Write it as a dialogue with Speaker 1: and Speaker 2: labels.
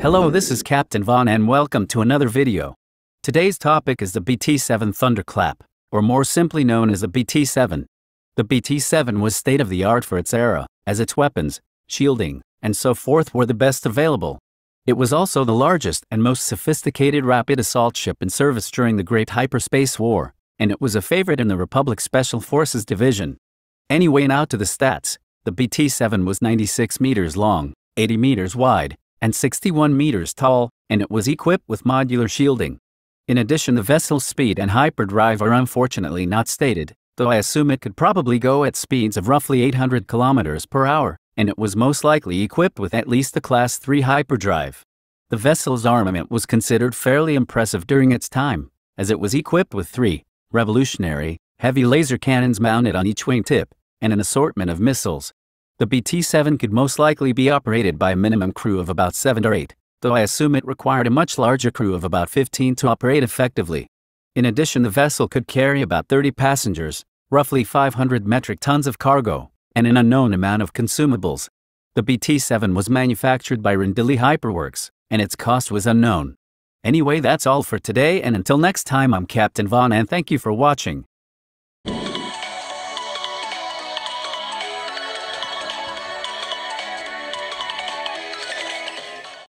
Speaker 1: Hello, this is Captain Von and welcome to another video. Today's topic is the BT-7 Thunderclap, or more simply known as the BT-7. The BT-7 was state-of-the-art for its era, as its weapons, shielding, and so forth were the best available. It was also the largest and most sophisticated rapid assault ship in service during the Great Hyperspace War, and it was a favorite in the Republic Special Forces Division. Anyway now to the stats the BT-7 was 96 meters long, 80 meters wide, and 61 meters tall, and it was equipped with modular shielding. In addition, the vessel's speed and hyperdrive are unfortunately not stated, though I assume it could probably go at speeds of roughly 800 kilometers per hour, and it was most likely equipped with at least the Class 3 hyperdrive. The vessel's armament was considered fairly impressive during its time, as it was equipped with three revolutionary, heavy laser cannons mounted on each wingtip and an assortment of missiles. The BT-7 could most likely be operated by a minimum crew of about 7 or 8, though I assume it required a much larger crew of about 15 to operate effectively. In addition the vessel could carry about 30 passengers, roughly 500 metric tons of cargo, and an unknown amount of consumables. The BT-7 was manufactured by Rendili Hyperworks, and its cost was unknown. Anyway, that's all for today and until next time I'm Captain Vaughn and thank you for watching.